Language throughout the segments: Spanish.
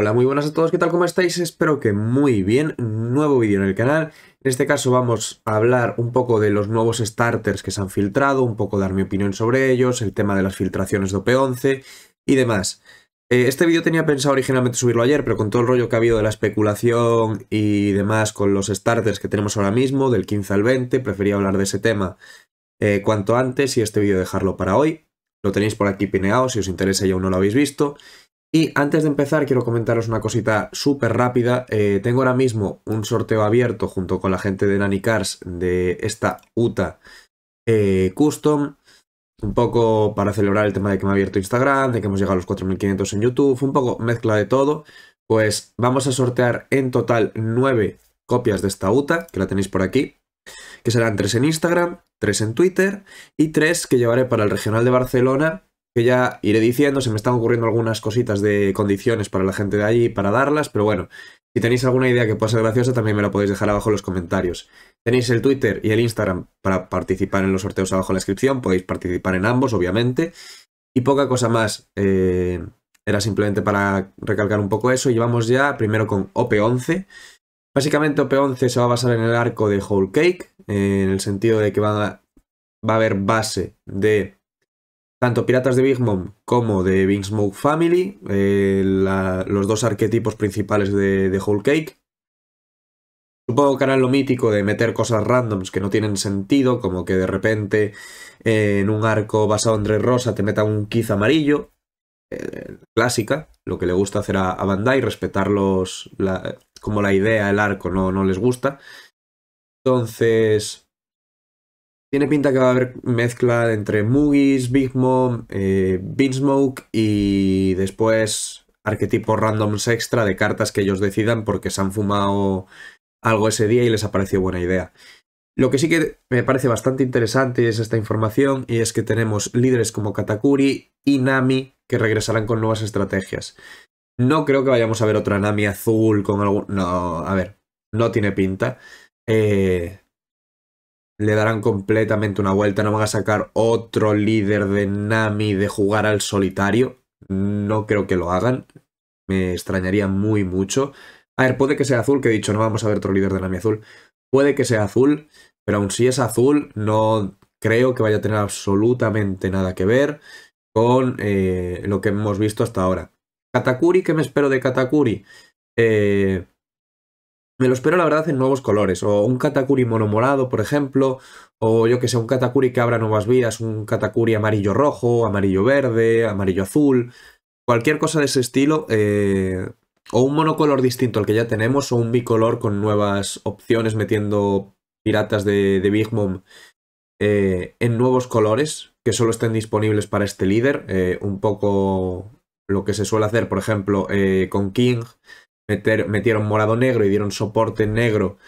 Hola, muy buenas a todos, ¿qué tal? ¿Cómo estáis? Espero que muy bien. Nuevo vídeo en el canal. En este caso vamos a hablar un poco de los nuevos starters que se han filtrado, un poco dar mi opinión sobre ellos, el tema de las filtraciones de OP11 y demás. Eh, este vídeo tenía pensado originalmente subirlo ayer, pero con todo el rollo que ha habido de la especulación y demás con los starters que tenemos ahora mismo, del 15 al 20, prefería hablar de ese tema eh, cuanto antes y este vídeo dejarlo para hoy. Lo tenéis por aquí pineado, si os interesa y aún no lo habéis visto. Y antes de empezar, quiero comentaros una cosita súper rápida. Eh, tengo ahora mismo un sorteo abierto junto con la gente de Nani Cars de esta UTA eh, Custom. Un poco para celebrar el tema de que me ha abierto Instagram, de que hemos llegado a los 4.500 en YouTube, un poco mezcla de todo. Pues vamos a sortear en total nueve copias de esta UTA, que la tenéis por aquí, que serán 3 en Instagram, tres en Twitter y tres que llevaré para el Regional de Barcelona que ya iré diciendo, se me están ocurriendo algunas cositas de condiciones para la gente de allí para darlas, pero bueno, si tenéis alguna idea que pueda ser graciosa también me la podéis dejar abajo en los comentarios. Tenéis el Twitter y el Instagram para participar en los sorteos abajo en la descripción, podéis participar en ambos obviamente. Y poca cosa más, eh, era simplemente para recalcar un poco eso, y vamos ya primero con OP11. Básicamente OP11 se va a basar en el arco de Whole Cake, eh, en el sentido de que va va a haber base de tanto Piratas de Big Mom como de Big Smoke Family, eh, los dos arquetipos principales de, Whole Cake. Supongo que harán lo mítico de meter cosas randoms que no tienen sentido, como que de repente eh, en un arco basado en Red Rosa te meta un quiz amarillo. Eh, clásica, lo que le gusta hacer a, Bandai, respetarlos como la idea, el arco, no, no les gusta. Entonces, tiene pinta que va a haber mezcla entre Moogies, Big Mom, eh, Beansmoke y después arquetipos randoms extra de cartas que ellos decidan porque se han fumado algo ese día y les ha parecido buena idea. Lo que sí que me parece bastante interesante es esta información y es que tenemos líderes como Katakuri y Nami que regresarán con nuevas estrategias. No creo que vayamos a ver otra Nami azul con algún... No, a ver, no tiene pinta. Eh, le darán completamente una vuelta, no van a sacar otro líder de Nami de jugar al solitario. No creo que lo hagan. Me extrañaría muy mucho. A ver, puede que sea azul, que he dicho, no vamos a ver otro líder de Nami azul. Puede que sea azul, pero aun si es azul, no creo que vaya a tener absolutamente nada que ver con eh, lo que hemos visto hasta ahora. Katakuri, ¿qué me espero de Katakuri? Eh, me lo espero, la verdad, en nuevos colores. O un Katakuri morado por ejemplo. O yo que sé, un Katakuri que abra nuevas vías. Un Katakuri amarillo-rojo, amarillo-verde, amarillo-azul. Cualquier cosa de ese estilo. Eh, o un monocolor distinto al que ya tenemos. O un bicolor con nuevas opciones metiendo piratas de, Big Mom eh, en nuevos colores. Que solo estén disponibles para este líder. Eh, un poco lo que se suele hacer, por ejemplo, con King metieron morado negro y dieron soporte negro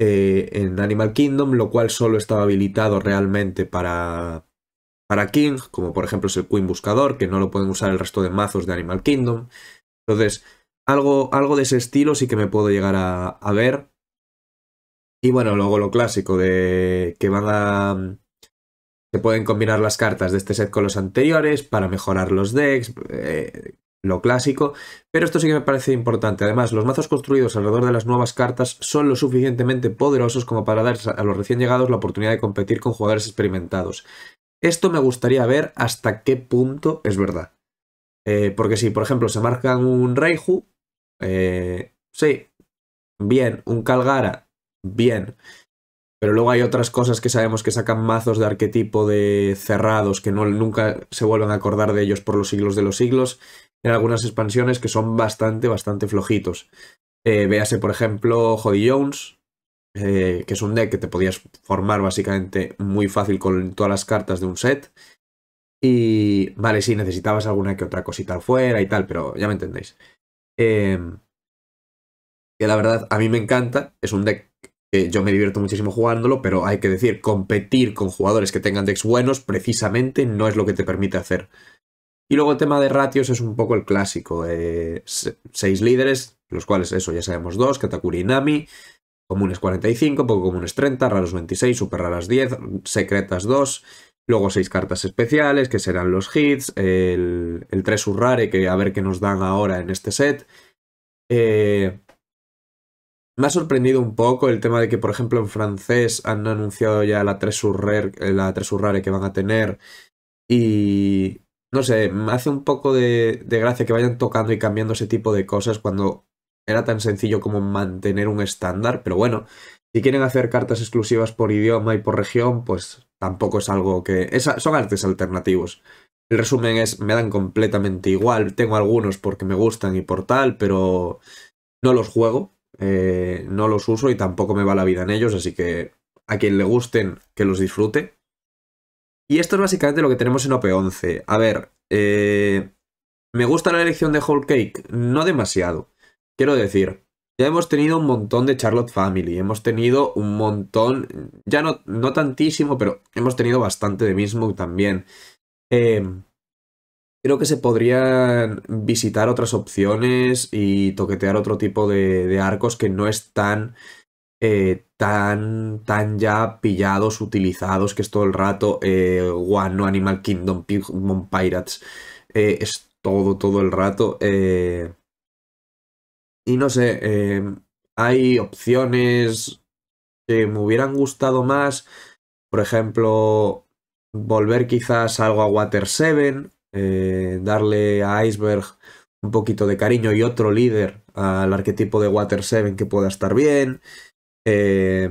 eh, en Animal Kingdom, lo cual solo estaba habilitado realmente para, para King, como por ejemplo es el Queen Buscador, que no lo pueden usar el resto de mazos de Animal Kingdom. Entonces, algo, algo de ese estilo sí que me puedo llegar a, ver. Y bueno, luego lo clásico de que van a... Se pueden combinar las cartas de este set con los anteriores para mejorar los decks. Eh, lo clásico, pero esto sí que me parece importante. Además, los mazos construidos alrededor de las nuevas cartas son lo suficientemente poderosos como para dar a los recién llegados la oportunidad de competir con jugadores experimentados. Esto me gustaría ver hasta qué punto es verdad. Eh, porque si, por ejemplo, se marcan un Reiju, eh, sí, bien, un Calgara, bien. Pero luego hay otras cosas que sabemos que sacan mazos de arquetipo de cerrados que nunca se vuelven a acordar de ellos por los siglos de los siglos en algunas expansiones que son bastante, bastante flojitos. Eh, véase, por ejemplo, Jody Jones, eh, que es un deck que te podías formar básicamente muy fácil con todas las cartas de un set. Y vale, si necesitabas alguna que otra cosita fuera y tal, pero ya me entendéis. Em, que la verdad a mí me encanta, es un deck que yo me divierto muchísimo jugándolo, pero hay que decir, competir con jugadores que tengan decks buenos precisamente no es lo que te permite hacer. Y luego el tema de ratios es un poco el clásico. Eh, seis líderes, los cuales, eso ya sabemos, dos, Katakuri y Nami, comunes 45, poco comunes 30, raros 26, super raras 10, secretas 2, luego seis cartas especiales, que serán los hits, el, 3 urrare que a ver qué nos dan ahora en este set. Eh, me ha sorprendido un poco el tema de que, por ejemplo, en francés han anunciado ya la 3 surrare, la que van a tener y no sé, me hace un poco de, gracia que vayan tocando y cambiando ese tipo de cosas cuando era tan sencillo como mantener un estándar, pero bueno, si quieren hacer cartas exclusivas por idioma y por región, pues tampoco es algo que... son artes alternativos. El resumen es, me dan completamente igual, tengo algunos porque me gustan y por tal, pero no los juego, eh, no los uso y tampoco me va la vida en ellos, así que a quien le gusten, que los disfrute. Y esto es básicamente lo que tenemos en OP11. A ver, eh, me gusta la elección de Whole Cake, no demasiado. Quiero decir, ya hemos tenido un montón de Charlotte Family, hemos tenido un montón, ya no, no tantísimo, pero hemos tenido bastante de Mismo también. Eh, creo que se podrían visitar otras opciones y toquetear otro tipo de, arcos que no están... tan eh, tan, tan ya pillados, utilizados, que es todo el rato eh, One, No Animal Kingdom, Pigmon Pirates, eh, es todo, todo el rato. y no sé, hay opciones que me hubieran gustado más, por ejemplo, volver quizás algo a Water 7, darle a Iceberg un poquito de cariño y otro líder al arquetipo de Water 7 que pueda estar bien. Eh,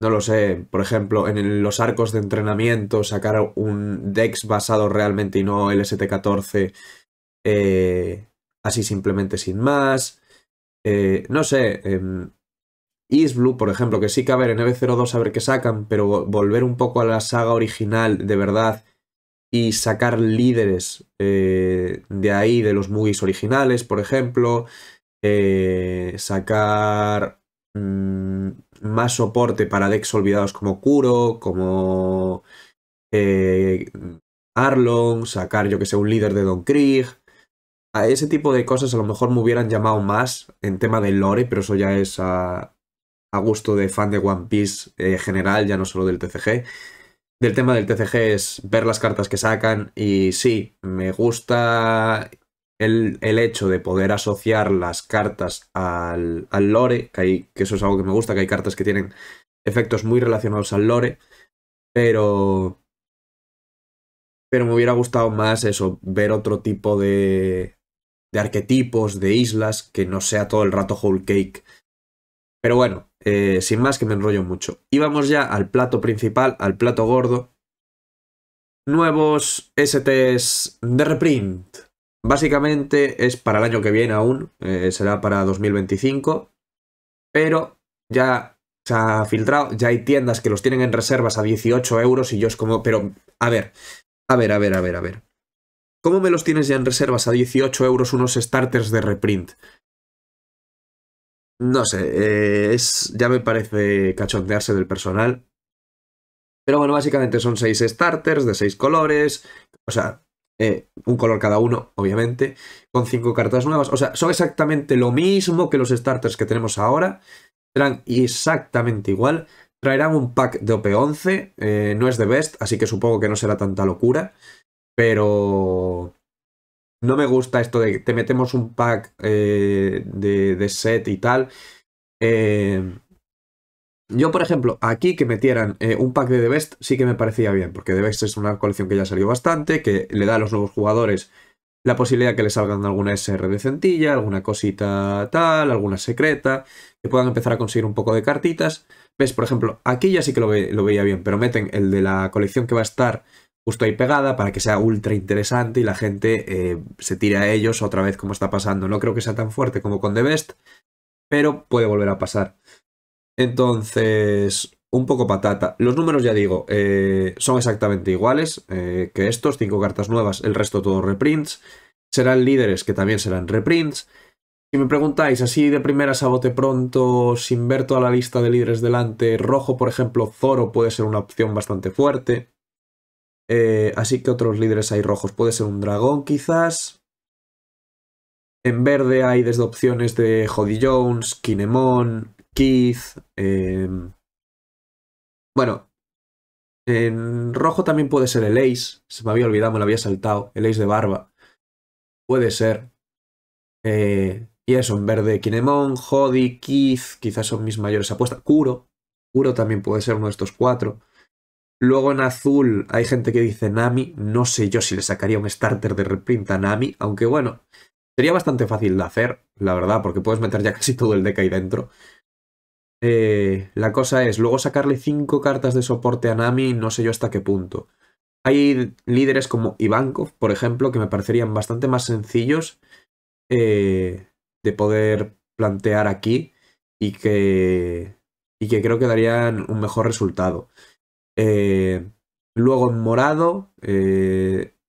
no lo sé, por ejemplo, en los arcos de entrenamiento, sacar un DEX basado realmente y no el ST14 eh, así simplemente sin más. Eh, no sé, em, Blue por ejemplo, que sí que a ver en EV02 a ver qué sacan, pero volver un poco a la saga original de verdad y sacar líderes de ahí, de los movies originales, por ejemplo, sacar Mm, más soporte para decks olvidados como Kuro, como eh, Arlong, sacar yo que sé un líder de Don Krieg. A ese tipo de cosas a lo mejor me hubieran llamado más en tema de lore, pero eso ya es a, gusto de fan de One Piece eh, general, ya no solo del TCG del tema del TCG es ver las cartas que sacan y sí, me gusta el, hecho de poder asociar las cartas al, lore, que, hay, que, eso es algo que me gusta, que hay cartas que tienen efectos muy relacionados al lore, pero... Pero me hubiera gustado más eso, ver otro tipo de, de arquetipos, de islas, que no sea todo el rato whole cake. Pero bueno, eh, sin más que me enrollo mucho. Y vamos ya al plato principal, al plato gordo. Nuevos STs de reprint Básicamente es para el año que viene aún, eh, será para 2025, pero ya se ha filtrado, ya hay tiendas que los tienen en reservas a 18 euros y yo es como, pero a ver, a ver, a ver, a ver, a ver. ¿Cómo me los tienes ya en reservas a 18 euros unos starters de reprint? No sé, eh, es, ya me parece cachondearse del personal. Pero bueno, básicamente son 6 starters de 6 colores. O sea, eh, un color cada uno, obviamente, con cinco cartas nuevas. O sea, son exactamente lo mismo que los starters que tenemos ahora. Serán exactamente igual. Traerán un pack de OP11. Eh, no es de best, así que supongo que no será tanta locura. Pero... No me gusta esto de que te metemos un pack eh, de, de, set y tal. Eh, yo, por ejemplo, aquí que metieran eh, un pack de The Best sí que me parecía bien, porque The Best es una colección que ya salió bastante, que le da a los nuevos jugadores la posibilidad de que le salgan alguna SR de centilla alguna cosita tal, alguna secreta, que puedan empezar a conseguir un poco de cartitas. ¿Ves? Por ejemplo, aquí ya sí que lo, veía bien, pero meten el de la colección que va a estar justo ahí pegada para que sea ultra interesante y la gente eh, se tire a ellos otra vez como está pasando. No creo que sea tan fuerte como con The Best, pero puede volver a pasar. Entonces, un poco patata. Los números, ya digo, eh, son exactamente iguales eh, que estos. Cinco cartas nuevas, el resto todo reprints. Serán líderes que también serán reprints. Si me preguntáis, así de primera sabote pronto, sin ver toda la lista de líderes delante, rojo, por ejemplo, Zoro puede ser una opción bastante fuerte. Eh, así que otros líderes hay rojos. Puede ser un dragón, quizás. En verde hay desde opciones de Jody Jones, Kinemon, Keith, em, bueno, en rojo también puede ser el Ace. Se me había olvidado, me lo había saltado. El Ace de barba. Puede ser. Eh, y eso, en verde, Kinemon, Hody, Keith, quizás son mis mayores apuestas. Kuro. Kuro también puede ser uno de estos cuatro. Luego en azul hay gente que dice Nami. No sé yo si le sacaría un starter de reprint a Nami, aunque bueno, sería bastante fácil de hacer, la verdad, porque puedes meter ya casi todo el deck ahí dentro. Eh, la cosa es, luego sacarle 5 cartas de soporte a Nami, no sé yo hasta qué punto. Hay líderes como Ivankov, por ejemplo, que me parecerían bastante más sencillos eh, de poder plantear aquí y que, y que creo que darían un mejor resultado. Eh, luego en morado,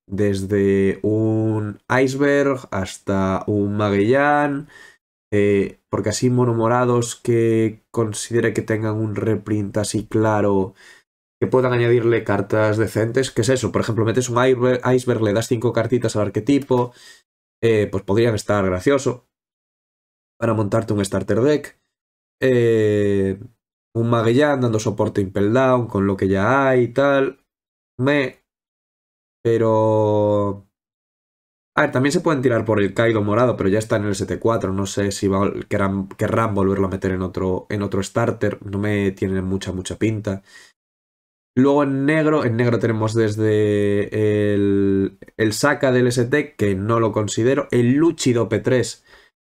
desde un iceberg hasta un Magellan... Eh, porque así monomorados que considere que tengan un reprint así claro, que puedan añadirle cartas decentes, ¿qué es eso? Por ejemplo, metes un iceberg, le das cinco cartitas al arquetipo, eh, pues podrían estar gracioso para montarte un starter deck. Eh, un Magellan dando soporte Impel Down con lo que ya hay y tal. Me. Pero. A ver, también se pueden tirar por el Kylo morado, pero ya está en el ST4. No sé si querrán, volverlo a meter en otro, en otro starter. No me tiene mucha, mucha pinta. Luego en negro, en negro tenemos desde el, saca del ST, que no lo considero. El Luchido P3,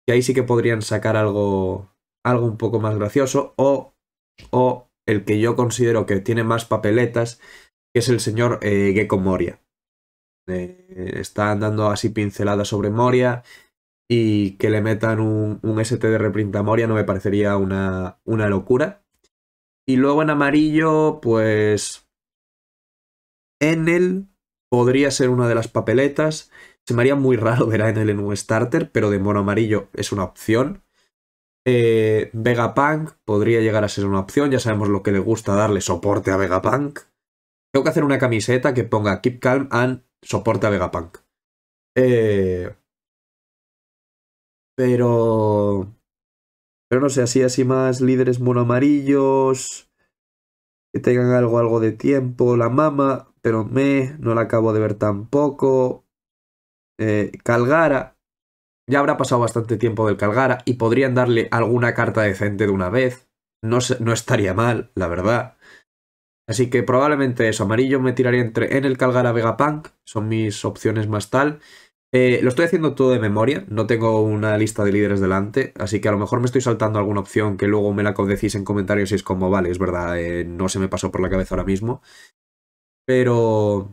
que ahí sí que podrían sacar algo, algo un poco más gracioso. O, o el que yo considero que tiene más papeletas, que es el señor eh, Gecko Moria eh, están dando así pinceladas sobre Moria y que le metan un, ST de reprint a Moria no me parecería una, locura. Y luego en amarillo, pues... Enel podría ser una de las papeletas. Se me haría muy raro ver a Enel en un starter, pero de mono amarillo es una opción. Eh, Vegapunk podría llegar a ser una opción, ya sabemos lo que le gusta darle soporte a Vegapunk. Tengo que hacer una camiseta que ponga Keep Calm and soporta Vegapunk. Eh, pero. Pero no sé, así, así más líderes monoamarillos. Que tengan algo, algo de tiempo. La mama, pero me, no la acabo de ver tampoco. Eh, Calgara. Ya habrá pasado bastante tiempo del Calgara y podrían darle alguna carta decente de una vez. No, no estaría mal, la verdad. Así que probablemente eso, amarillo me tiraría entre en el Calgara Vegapunk, son mis opciones más tal. Eh, lo estoy haciendo todo de memoria, no tengo una lista de líderes delante, así que a lo mejor me estoy saltando alguna opción que luego me la decís en comentarios y es como, vale, es verdad, eh, no se me pasó por la cabeza ahora mismo. Pero,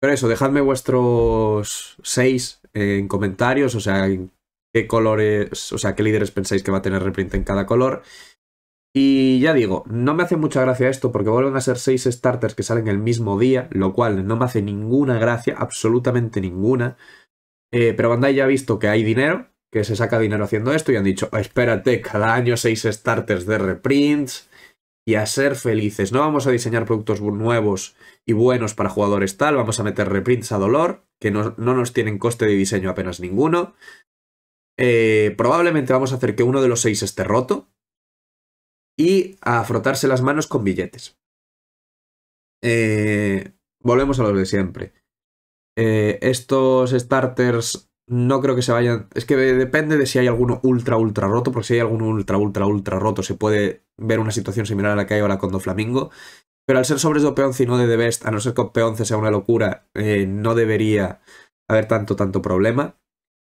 pero eso, dejadme vuestros seis en comentarios, o sea, qué colores, o sea, qué líderes pensáis que va a tener reprint en cada color. Y ya digo, no me hace mucha gracia esto porque vuelven a ser seis starters que salen el mismo día, lo cual no me hace ninguna gracia, absolutamente ninguna. Eh, pero Bandai ya ha visto que hay dinero, que se saca dinero haciendo esto y han dicho, espérate, cada año seis starters de reprints y a ser felices. No vamos a diseñar productos nuevos y buenos para jugadores tal, vamos a meter reprints a dolor, que no, nos tienen coste de diseño apenas ninguno. Eh, probablemente vamos a hacer que uno de los seis esté roto, y a frotarse las manos con billetes. Eh, volvemos a lo de siempre. Eh, estos starters no creo que se vayan. Es que depende de si hay alguno ultra, ultra roto, porque si hay alguno ultra, ultra, ultra roto, se puede ver una situación similar a la que hay ahora con Doflamingo. Flamingo. Pero al ser sobres de OP11 y no de The Best, a no ser que OP11 sea una locura, eh, no debería haber tanto, tanto problema.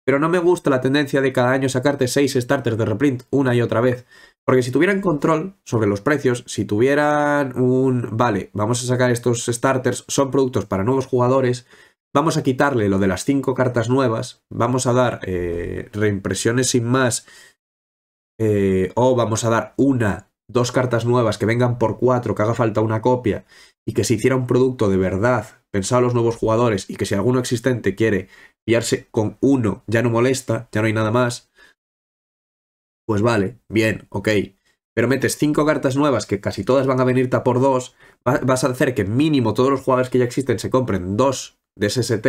Pero no me gusta la tendencia de cada año sacarte 6 starters de reprint una y otra vez. Porque si tuvieran control sobre los precios, si tuvieran un, vale, vamos a sacar estos starters, son productos para nuevos jugadores, vamos a quitarle lo de las cinco cartas nuevas, vamos a dar eh, reimpresiones sin más, eh, o vamos a dar una, dos cartas nuevas que vengan por cuatro, que haga falta una copia, y que se hiciera un producto de verdad, pensado a los nuevos jugadores, y que si alguno existente quiere pillarse con uno, ya no molesta, ya no hay nada más, pues vale, bien, ok. Pero metes cinco cartas nuevas que casi todas van a venir a por dos, vas a hacer que mínimo todos los jugadores que ya existen se compren dos de SST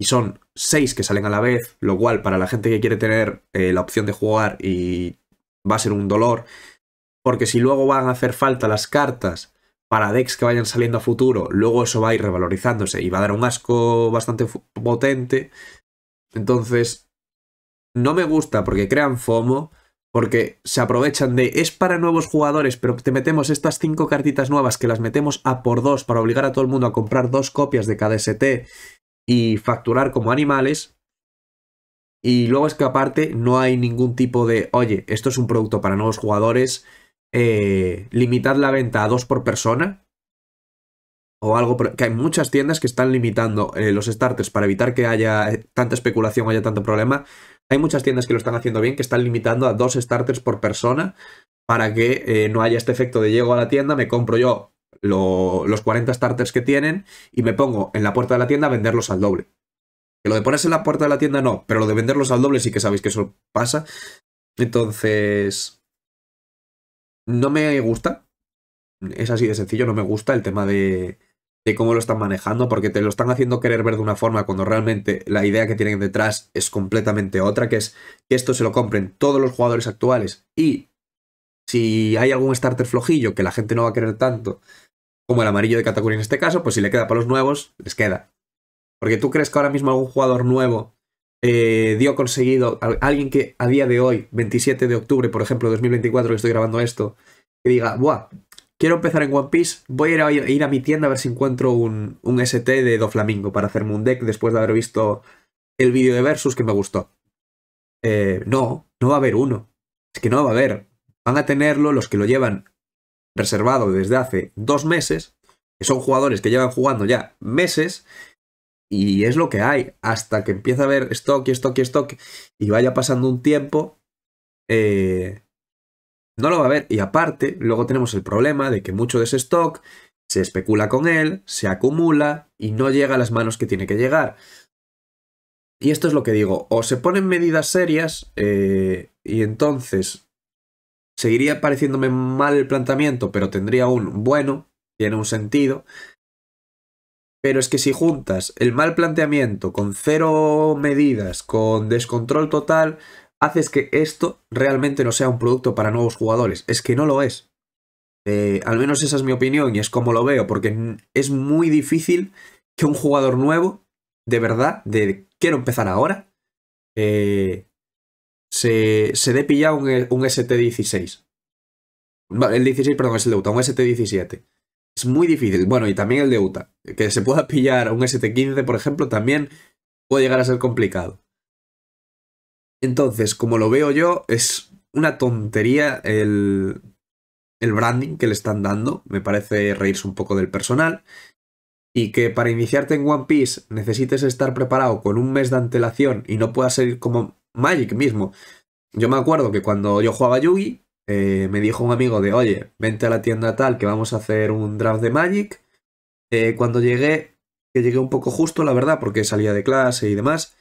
y son seis que salen a la vez, lo cual para la gente que quiere tener eh, la opción de jugar y va a ser un dolor, porque si luego van a hacer falta las cartas para decks que vayan saliendo a futuro, luego eso va a ir revalorizándose y va a dar un asco bastante potente. Entonces, no me gusta porque crean FOMO, porque se aprovechan de es para nuevos jugadores, pero te metemos estas cinco cartitas nuevas que las metemos a por dos para obligar a todo el mundo a comprar dos copias de cada ST y facturar como animales. Y luego es que aparte no hay ningún tipo de, oye, esto es un producto para nuevos jugadores, eh, limitad la venta a dos por persona. O algo, que hay muchas tiendas que están limitando eh, los starters para evitar que haya tanta especulación, haya tanto problema. Hay muchas tiendas que lo están haciendo bien, que están limitando a dos starters por persona para que eh, no haya este efecto de llego a la tienda, me compro yo los 40 starters que tienen y me pongo en la puerta de la tienda a venderlos al doble. Que lo de ponerse en la puerta de la tienda no, pero lo de venderlos al doble sí que sabéis que eso pasa. Entonces, no me gusta. Es así de sencillo, no me gusta el tema de, de cómo lo están manejando, porque te lo están haciendo querer ver de una forma cuando realmente la idea que tienen detrás es completamente otra, que es que esto se lo compren todos los jugadores actuales y si hay algún starter flojillo que la gente no va a querer tanto, como el amarillo de Katakuri en este caso, pues si le queda para los nuevos, les queda. Porque tú crees que ahora mismo algún jugador nuevo eh, dio conseguido, alguien que a día de hoy, 27 de octubre, por ejemplo, 2024, que estoy grabando esto, que diga, ¡buah! Quiero empezar en One Piece. Voy a ir a, mi tienda a ver si encuentro un, un ST de Doflamingo para hacerme un deck después de haber visto el vídeo de Versus que me gustó. Eh, no, no va a haber uno. Es que no va a haber. Van a tenerlo los que lo llevan reservado desde hace dos meses, que son jugadores que llevan jugando ya meses, y es lo que hay, hasta que empieza a haber stock y stock y stock, y vaya pasando un tiempo, eh, no lo va a ver. Y aparte, luego tenemos el problema de que mucho de ese stock se especula con él, se acumula y no llega a las manos que tiene que llegar. Y esto es lo que digo, o se ponen medidas serias eh, y entonces seguiría pareciéndome mal el planteamiento, pero tendría un bueno, tiene un sentido. Pero es que si juntas el mal planteamiento con cero medidas, con descontrol total, haces que esto realmente no sea un producto para nuevos jugadores. Es que no lo es. Eh, al menos esa es mi opinión y es como lo veo, porque es muy difícil que un jugador nuevo, de verdad, de quiero empezar ahora, eh, se, dé pillado un, eh, ST16. El 16, perdón, es el de UTA, un ST17. Es muy difícil. Bueno, y también el de UTA. Que se pueda pillar un ST15, por ejemplo, también puede llegar a ser complicado. Entonces, como lo veo yo, es una tontería el, branding que le están dando. Me parece reírse un poco del personal. Y que para iniciarte en One Piece necesites estar preparado con un mes de antelación y no puedas salir como Magic mismo. Yo me acuerdo que cuando yo jugaba Yugi, eh, me dijo un amigo de, oye, vente a la tienda tal que vamos a hacer un draft de Magic. Eh, cuando llegué, que llegué un poco justo, la verdad, porque salía de clase y demás,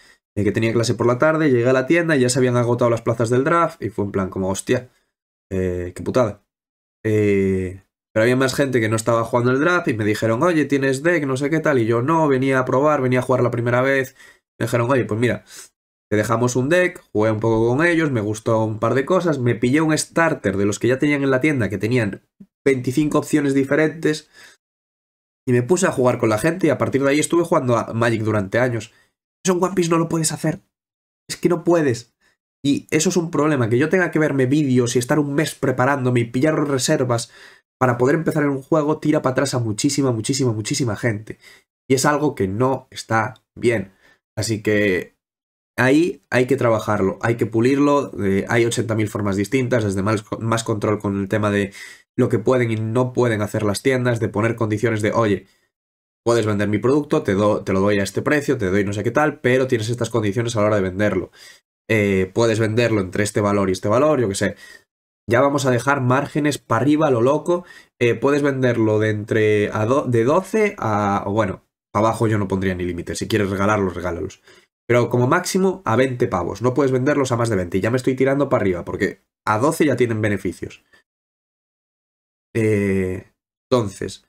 que tenía clase por la tarde, llegué a la tienda y ya se habían agotado las plazas del draft y fue en plan como, hostia, eh, qué putada. Eh, pero había más gente que no estaba jugando el draft y me dijeron, oye, tienes deck, no sé qué tal, y yo no, venía a probar, venía a jugar la primera vez. Me dijeron, oye, pues mira, te dejamos un deck, jugué un poco con ellos, me gustó un par de cosas, me pillé un starter de los que ya tenían en la tienda, que tenían 25 opciones diferentes, y me puse a jugar con la gente y a partir de ahí estuve jugando a Magic durante años son guapis no lo puedes hacer. Es que no puedes. Y eso es un problema, que yo tenga que verme vídeos y estar un mes preparándome y pillar reservas para poder empezar en un juego, tira para atrás a muchísima, muchísima, muchísima gente. Y es algo que no está bien. Así que ahí hay que trabajarlo, hay que pulirlo. Eh, hay 80.000 formas distintas, desde más control con el tema de lo que pueden y no pueden hacer las tiendas, de poner condiciones de, oye, puedes vender mi producto, te, te, lo doy a este precio, te doy no sé qué tal, pero tienes estas condiciones a la hora de venderlo. Eh, puedes venderlo entre este valor y este valor, yo qué sé. Ya vamos a dejar márgenes para arriba, lo loco. Eh, puedes venderlo de entre a de 12 a... Bueno, abajo yo no pondría ni límite. Si quieres regalarlos, regálalos. Pero como máximo a 20 pavos. No puedes venderlos a más de 20. ya me estoy tirando para arriba porque a 12 ya tienen beneficios. Eh, entonces,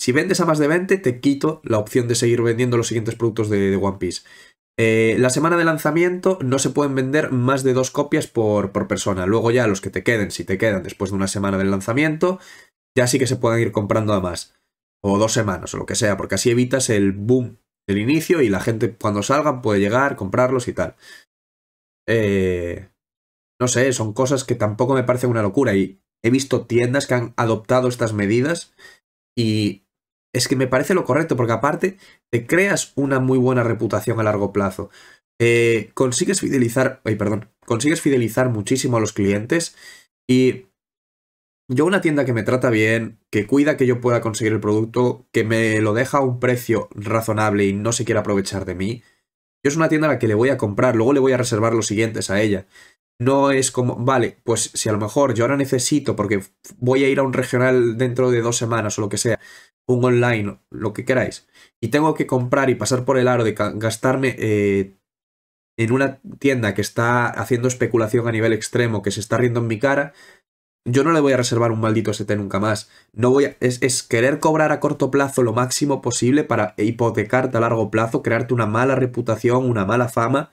si vendes a más de 20, te quito la opción de seguir vendiendo los siguientes productos de, One Piece. Eh, la semana de lanzamiento no se pueden vender más de dos copias por, por, persona. Luego ya los que te queden, si te quedan después de una semana del lanzamiento, ya sí que se pueden ir comprando a más. O dos semanas o lo que sea, porque así evitas el boom del inicio y la gente cuando salgan puede llegar, comprarlos y tal. Eh, no sé, son cosas que tampoco me parecen una locura y he visto tiendas que han adoptado estas medidas y es que me parece lo correcto, porque aparte te creas una muy buena reputación a largo plazo. Eh, consigues fidelizar, ay, perdón, consigues fidelizar muchísimo a los clientes y yo una tienda que me trata bien, que cuida que yo pueda conseguir el producto, que me lo deja a un precio razonable y no se quiere aprovechar de mí, yo es una tienda a la que le voy a comprar, luego le voy a reservar los siguientes a ella. No es como, vale, pues si a lo mejor yo ahora necesito porque voy a ir a un regional dentro de dos semanas o lo que sea, un online, lo que queráis, y tengo que comprar y pasar por el aro de gastarme eh, en una tienda que está haciendo especulación a nivel extremo, que se está riendo en mi cara, yo no le voy a reservar un maldito ST nunca más. No voy a, es, querer cobrar a corto plazo lo máximo posible para hipotecarte a largo plazo, crearte una mala reputación, una mala fama.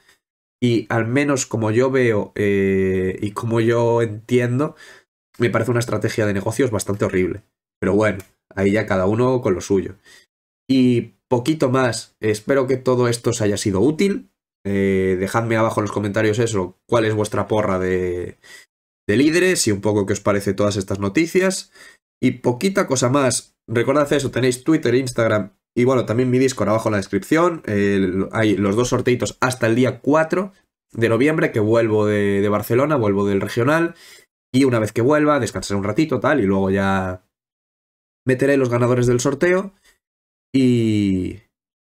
Y al menos como yo veo eh, y como yo entiendo, me parece una estrategia de negocios bastante horrible. Pero bueno, Ahí ya cada uno con lo suyo. Y poquito más. Espero que todo esto os haya sido útil. Eh, dejadme abajo en los comentarios eso, cuál es vuestra porra de, de líderes y un poco qué os parece todas estas noticias. Y poquita cosa más. Recordad eso, tenéis Twitter, Instagram y bueno, también mi Discord abajo en la descripción. hay los dos sorteitos hasta el día 4 de noviembre, que vuelvo de, de Barcelona, vuelvo del regional. Y una vez que vuelva, descansaré un ratito, tal, y luego ya meteré los ganadores del sorteo. Y,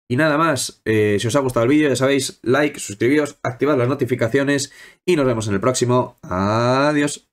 y nada más, eh, si os ha gustado el vídeo ya sabéis, like, suscribiros, activad las notificaciones y nos vemos en el próximo. Adiós.